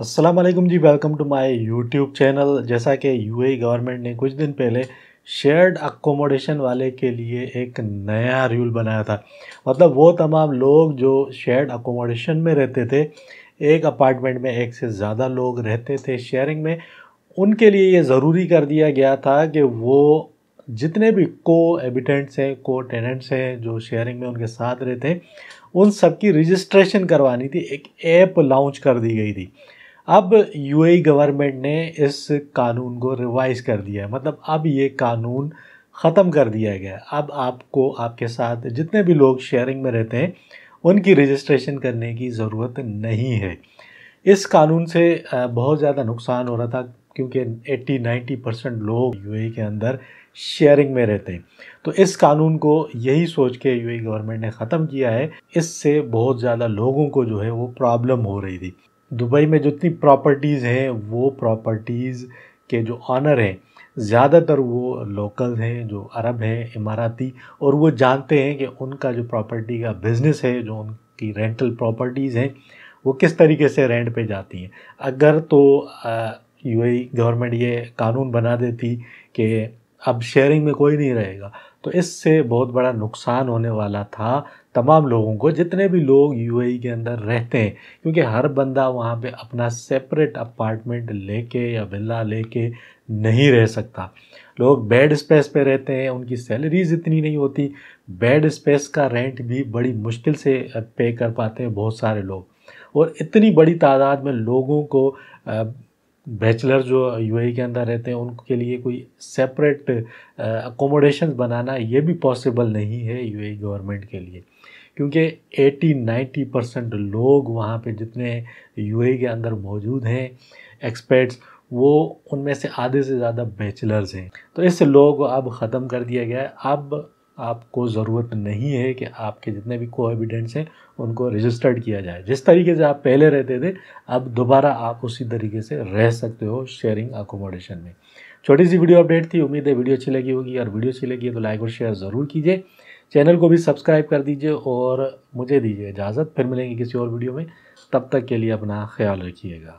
Aslam ji welcome to my YouTube channel जैसा कि you government ने कुछ दिन पहले शेयर्ड अकोमोडेशन वाले के लिए एक नया रूल बनाया था मतलब वो तमाम लोग जो शेयर्ड अकोमोडेशन में रहते थे एक अपार्टमेंट में एक से ज़्यादा लोग रहते थे शेयरिंग में उनके लिए ये ज़रूरी कर दिया गया था कि वो जितने भी को एबिटेंट्स हैं को टेनेंट्स हैं जो शेयरिंग में उनके साथ रहते हैं उन सब की रजिस्ट्रेशन करवानी थी एक ऐप लॉन्च कर दी गई थी अब यूएई गवर्नमेंट e ने इस कानून को रिवाइज़ कर दिया है मतलब अब ये कानून ख़त्म कर दिया गया है अब आपको आपके साथ जितने भी लोग शेयरिंग में रहते हैं उनकी रजिस्ट्रेशन करने की ज़रूरत नहीं है इस कानून से बहुत ज़्यादा नुकसान हो रहा था क्योंकि 80-90 परसेंट लोग यू e के अंदर शेयरिंग में रहते हैं तो इस कानून को यही सोच के यू गवर्नमेंट e ने ख़त्म किया है इससे बहुत ज़्यादा लोगों को जो है वो प्रॉब्लम हो रही थी दुबई में जितनी प्रॉपर्टीज़ हैं वो प्रॉपर्टीज़ के जो ऑनर हैं ज़्यादातर वो लोकल हैं जो अरब हैं इमाराती और वो जानते हैं कि उनका जो प्रॉपर्टी का बिज़नेस है जो उनकी रेंटल प्रॉपर्टीज़ हैं वो किस तरीके से रेंट पे जाती हैं अगर तो यूएई गवर्नमेंट e ये कानून बना देती कि अब शेयरिंग में कोई नहीं रहेगा तो इससे बहुत बड़ा नुकसान होने वाला था तमाम लोगों को जितने भी लोग यू e के अंदर रहते हैं क्योंकि हर बंदा वहाँ पे अपना सेपरेट अपार्टमेंट लेके या विला लेके नहीं रह सकता लोग बेड स्पेस पे रहते हैं उनकी सैलरीज इतनी नहीं होती बेड स्पेस का रेंट भी बड़ी मुश्किल से पे कर पाते हैं बहुत सारे लोग और इतनी बड़ी तादाद में लोगों को बैचलर जो यूएई e के अंदर रहते हैं उनके लिए कोई सेपरेट अकोमोडेशन बनाना ये भी पॉसिबल नहीं है यूएई गवर्नमेंट e के लिए क्योंकि 80-90 परसेंट लोग वहाँ पे जितने यूएई e के अंदर मौजूद हैं एक्सपर्ट्स वो उनमें से आधे से ज़्यादा बैचलर्स हैं तो इस लोग को अब ख़त्म कर दिया गया है अब आपको ज़रूरत नहीं है कि आपके जितने भी कोएविडेंट्स हैं उनको रजिस्टर्ड किया जाए जिस तरीके से आप पहले रहते थे अब दोबारा आप उसी तरीके से रह सकते हो शेयरिंग अकोमोडेशन में छोटी सी वीडियो अपडेट थी उम्मीद है वीडियो अच्छी लगी होगी और वीडियो अच्छी लगी है तो लाइक और शेयर ज़रूर कीजिए चैनल को भी सब्सक्राइब कर दीजिए और मुझे दीजिए इजाज़त फिर मिलेंगे किसी और वीडियो में तब तक के लिए अपना ख्याल रखिएगा